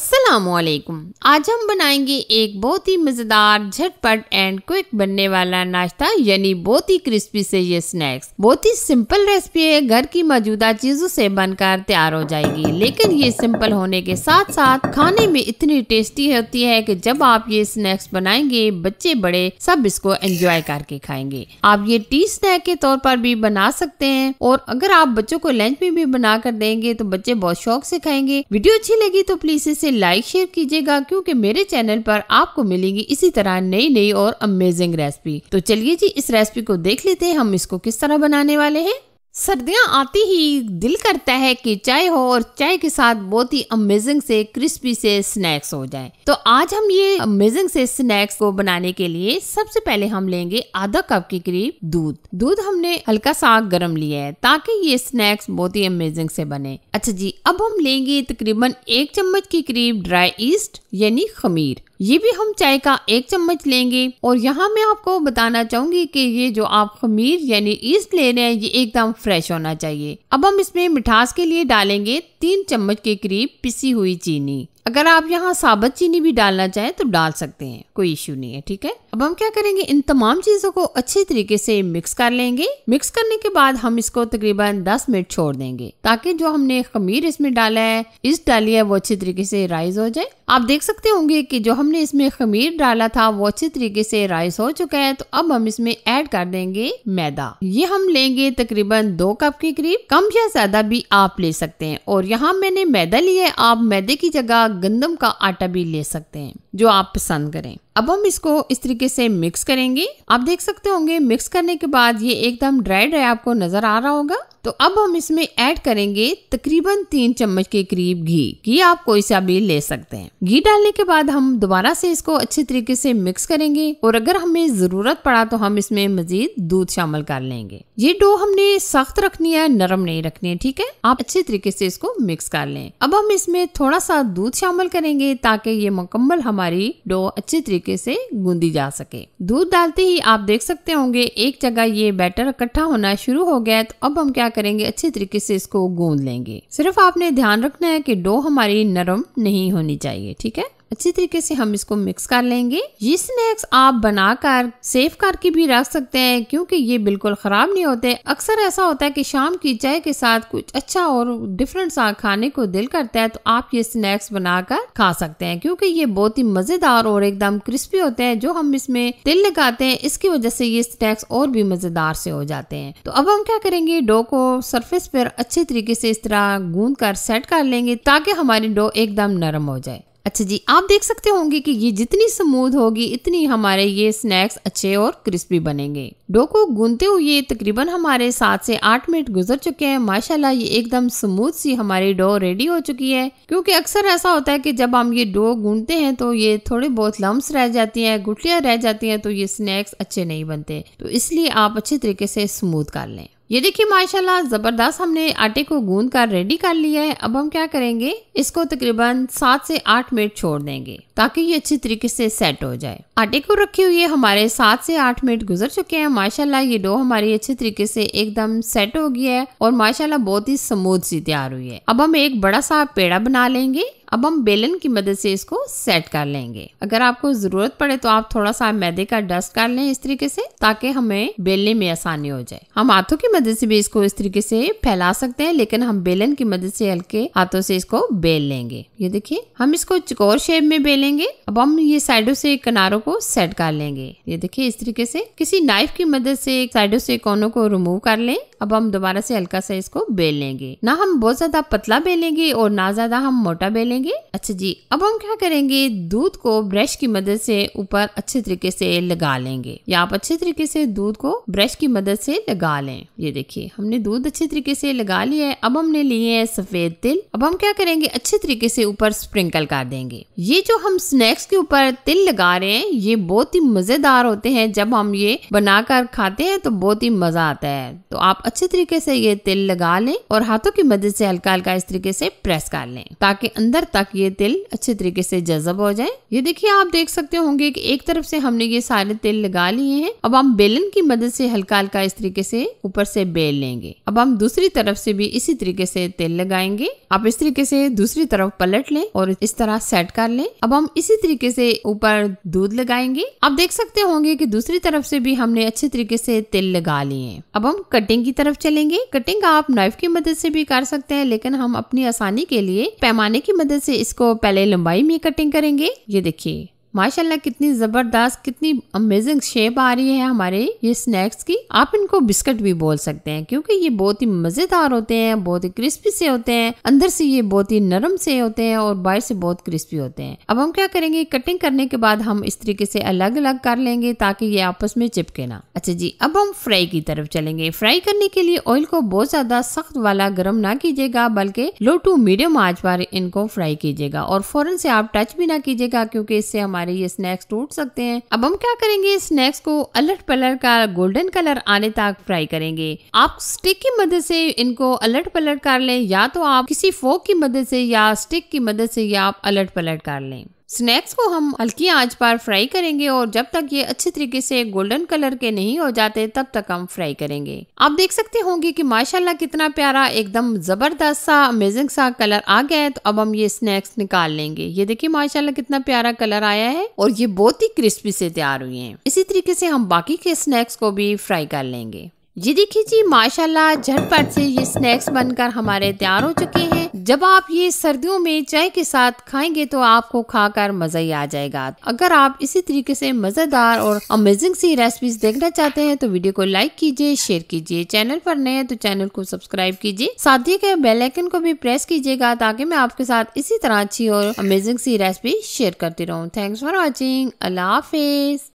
असलकुम आज हम बनाएंगे एक बहुत ही मज़ेदार झटपट एंड क्विक बनने वाला नाश्ता यानी बहुत ही क्रिस्पी से ये स्नैक्स बहुत ही सिंपल रेसिपी है घर की मौजूदा चीज़ों से बनकर तैयार हो जाएगी लेकिन ये सिंपल होने के साथ साथ खाने में इतनी टेस्टी होती है कि जब आप ये स्नैक्स बनाएंगे बच्चे बड़े सब इसको एंजॉय करके खाएंगे आप ये टी स्नैक के तौर पर भी बना सकते हैं और अगर आप बच्चों को लंच में भी बना कर देंगे तो बच्चे बहुत शौक से खाएंगे वीडियो अच्छी लगी तो प्लीज इसे इसे लाइक शेयर कीजिएगा क्योंकि मेरे चैनल पर आपको मिलेगी इसी तरह नई नई और अमेजिंग रेसिपी तो चलिए जी इस रेसिपी को देख लेते हैं हम इसको किस तरह बनाने वाले हैं सर्दियां आती ही दिल करता है कि चाय हो और चाय के साथ बहुत ही अमेजिंग से क्रिस्पी से स्नैक्स हो जाए तो आज हम ये अमेजिंग से स्नैक्स को बनाने के लिए सबसे पहले हम लेंगे आधा कप के करीब दूध दूध हमने हल्का सा गर्म लिया है ताकि ये स्नैक्स बहुत ही अमेजिंग से बने अच्छा जी अब हम लेंगे तकरीबन एक चम्मच के करीब ड्राई ईस्ट यानी खमीर ये भी हम चाय का एक चम्मच लेंगे और यहाँ मैं आपको बताना चाहूंगी कि ये जो आप खमीर यानी ईस्ट ले रहे हैं ये एकदम फ्रेश होना चाहिए अब हम इसमें मिठास के लिए डालेंगे तीन चम्मच के करीब पिसी हुई चीनी अगर आप यहाँ साबत चीनी भी डालना चाहें तो डाल सकते हैं कोई इश्यू नहीं है ठीक है अब हम क्या करेंगे इन तमाम चीजों को अच्छे तरीके से मिक्स कर लेंगे मिक्स करने के बाद हम इसको तकरीबन 10 मिनट छोड़ देंगे ताकि जो हमने खमीर इसमें डाला है इस डाली है वो अच्छे तरीके से राइज हो जाए आप देख सकते होंगे कि जो हमने इसमें खमीर डाला था वो अच्छे तरीके से राइस हो चुका है तो अब हम इसमें ऐड कर देंगे मैदा ये हम लेंगे तकरीबन दो कप के करीब कम या ज्यादा भी आप ले सकते हैं और यहाँ मैंने मैदा लिया है आप मैदे की जगह गंदम का आटा भी ले सकते हैं जो आप पसंद करें अब हम इसको इस तरीके से मिक्स करेंगे आप देख सकते होंगे मिक्स करने के बाद ये एकदम ड्राई ड्राई आपको नजर आ रहा होगा तो अब हम इसमें ऐड करेंगे तकरीबन तीन चम्मच के करीब घी घी आप कोई सा भी ले सकते हैं घी डालने के बाद हम दोबारा से इसको अच्छे तरीके से मिक्स करेंगे और अगर हमें जरूरत पड़ा तो हम इसमें मजीद दूध शामिल कर लेंगे ये डो हमने सख्त रखनी है नरम नहीं रखनी है ठीक है आप अच्छे तरीके से इसको मिक्स कर लें अब हम इसमें थोड़ा सा दूध शामिल करेंगे ताकि ये मुकम्मल हमारी डो अच्छे तरीके से गूंदी जा सके दूध डालते ही आप देख सकते होंगे एक जगह ये बैटर इकट्ठा होना शुरू हो गया तो अब हम क्या करेंगे अच्छे तरीके से इसको गूंद लेंगे सिर्फ आपने ध्यान रखना है कि डो हमारी नरम नहीं होनी चाहिए ठीक है अच्छी तरीके से हम इसको मिक्स कर लेंगे ये स्नैक्स आप बनाकर सेफ करके भी रख सकते हैं क्योंकि ये बिल्कुल खराब नहीं होते अक्सर ऐसा होता है कि शाम की चाय के साथ कुछ अच्छा और डिफरेंट सा खाने को दिल करता है तो आप ये स्नैक्स बनाकर खा सकते हैं क्योंकि ये बहुत ही मजेदार और एकदम क्रिस्पी होते हैं जो हम इसमें तिल लगाते हैं इसकी वजह से ये स्नैक्स और भी मजेदार से हो जाते हैं तो अब हम क्या करेंगे डो को सरफेस पर अच्छे तरीके से इस तरह गूंद कर सेट कर लेंगे ताकि हमारी डो एकदम नरम हो जाए अच्छा जी आप देख सकते होंगे कि ये जितनी स्मूथ होगी इतनी हमारे ये स्नैक्स अच्छे और क्रिस्पी बनेंगे डो को गूंते हुए तकरीबन हमारे सात से आठ मिनट गुजर चुके हैं माशाल्लाह ये एकदम स्मूथ सी हमारी डो रेडी हो चुकी है क्योंकि अक्सर ऐसा होता है कि जब हम ये डो गूंते हैं तो ये थोड़े बहुत लम्ब रह जाती है गुटलियाँ रह जाती है तो ये स्नैक्स अच्छे नहीं बनते तो इसलिए आप अच्छे तरीके से स्मूथ कर लें ये देखिए माशाल्लाह ज़बरदस्त हमने आटे को गूंद कर रेडी कर लिया है अब हम क्या करेंगे इसको तकरीबन सात से आठ मिनट छोड़ देंगे ताकि ये अच्छी तरीके से सेट हो जाए आटे को रखे हुए हमारे सात से आठ मिनट गुजर चुके हैं माशाल्लाह ये डो हमारी अच्छे तरीके से एकदम सेट हो गया है और माशाल्लाह बहुत ही स्मूथ सी तैयार हुई है अब हम एक बड़ा सा पेड़ा बना लेंगे अब हम बेलन की मदद से इसको सेट कर लेंगे अगर आपको जरूरत पड़े तो आप थोड़ा सा मैदे का डस्ट कर लें इस तरीके से ताकि हमें बेलने में आसानी हो जाए हम हाथों की मदद से भी इसको इस तरीके से फैला सकते हैं लेकिन हम बेलन की मदद से हल्के हाथों से इसको बेल लेंगे ये देखिए हम इसको चकोर शेप में बेलेंगे अब हम ये साइडों से किनारों को को सेट कर लेंगे ये देखिए इस तरीके से किसी नाइफ की मदद से साइडों से कोनों को रिमूव कर लें अब हम दोबारा से हल्का सा इसको बेल लेंगे ना हम बहुत ज्यादा पतला बेलेंगे और ना ज्यादा हम मोटा बेलेंगे अच्छा जी अब हम क्या करेंगे दूध को ब्रश की मदद से ऊपर अच्छे तरीके से लगा लेंगे या आप अच्छे तरीके से दूध को ब्रश की मदद से लगा लें ये देखिए हमने दूध अच्छे तरीके से लगा लिया है अब हमने लिए है सफेद तिल अब हम क्या करेंगे अच्छे तरीके से ऊपर स्प्रिंकल कर देंगे ये जो हम स्नैक्स के ऊपर तिल लगा रहे हैं ये बहुत ही मज़ेदार होते हैं जब हम ये बनाकर खाते हैं तो बहुत ही मज़ा आता है तो आप अच्छे तरीके से ये तेल लगा लें और हाथों की मदद से हल्का हल्का इस तरीके से प्रेस कर लें ताकि अंदर तक ये तेल अच्छे तरीके से जजब हो जाए ये देखिए आप देख सकते होंगे कि एक तरफ से हमने ये सारे तेल लगा लिए हैं अब हम बेलन की मदद से हल्का हल्का इस तरीके से ऊपर से बेल लेंगे अब हम दूसरी तरफ से भी इसी तरीके से तेल लगाएंगे आप इस तरीके से दूसरी तरफ पलट लें और इस तरह सेट कर लें अब हम इसी तरीके से ऊपर दूध लगाएंगे आप देख सकते होंगे कि दूसरी तरफ से भी हमने अच्छे तरीके से तिल लगा लिए अब हम कटिंग की तरफ चलेंगे कटिंग आप नाइफ की मदद से भी कर सकते हैं लेकिन हम अपनी आसानी के लिए पैमाने की मदद से इसको पहले लंबाई में कटिंग करेंगे ये देखिए माशाल्लाह कितनी ज़बरदस्त कितनी अमेजिंग शेप आ रही है हमारे ये स्नैक्स की आप इनको बिस्किट भी बोल सकते हैं क्योंकि ये बहुत ही मज़ेदार होते हैं बहुत ही क्रिस्पी से होते हैं अंदर से ये बहुत ही नरम से होते हैं और बाहर से बहुत क्रिस्पी होते हैं अब हम क्या करेंगे कटिंग करने के बाद हम इस तरीके से अलग अलग कर लेंगे ताकि ये आपस में चिपके ना अच्छा जी अब हम फ्राई की तरफ चलेंगे फ्राई करने के लिए ऑयल को बहुत ज्यादा सख्त वाला गर्म ना कीजिएगा बल्कि लो टू मीडियम आज पर इनको फ्राई कीजिएगा और फौरन से आप टच भी ना कीजिएगा क्योंकि इससे हमारे हमारे ये स्नैक्स टूट सकते हैं अब हम क्या करेंगे स्नैक्स को अलट पलट का गोल्डन कलर आने तक फ्राई करेंगे आप स्टिक की मदद से इनको अलट पलट कर लें या तो आप किसी फोक की मदद से या स्टिक की मदद से या आप अलट पलट कर लें स्नैक्स को हम हल्की आंच पर फ्राई करेंगे और जब तक ये अच्छे तरीके से गोल्डन कलर के नहीं हो जाते तब तक हम फ्राई करेंगे आप देख सकते होंगे कि माशाल्लाह कितना प्यारा एकदम जबरदस्त सा अमेजिंग सा कलर आ गया है तो अब हम ये स्नैक्स निकाल लेंगे ये देखिए माशाल्लाह कितना प्यारा कलर आया है और ये बहुत ही क्रिस्पी से तैयार हुई है इसी तरीके से हम बाकी के स्नैक्स को भी फ्राई कर लेंगे ये देखिए जी माशाल्लाह झटपट से ये स्नैक्स बनकर हमारे तैयार हो चुके हैं जब आप ये सर्दियों में चाय के साथ खाएंगे तो आपको खाकर मजा ही आ जाएगा अगर आप इसी तरीके से मजेदार और अमेजिंग सी रेसिपीज देखना चाहते हैं तो वीडियो को लाइक कीजिए शेयर कीजिए चैनल पर नए हैं तो चैनल को सब्सक्राइब कीजिए साथ ही के बेलाइकन को भी प्रेस कीजिएगा ताकि मैं आपके साथ इसी तरह अच्छी और अमेजिंग सी रेसिपी शेयर करती रहूँ थैंक्स फॉर वॉचिंग अल्लाह हाफिज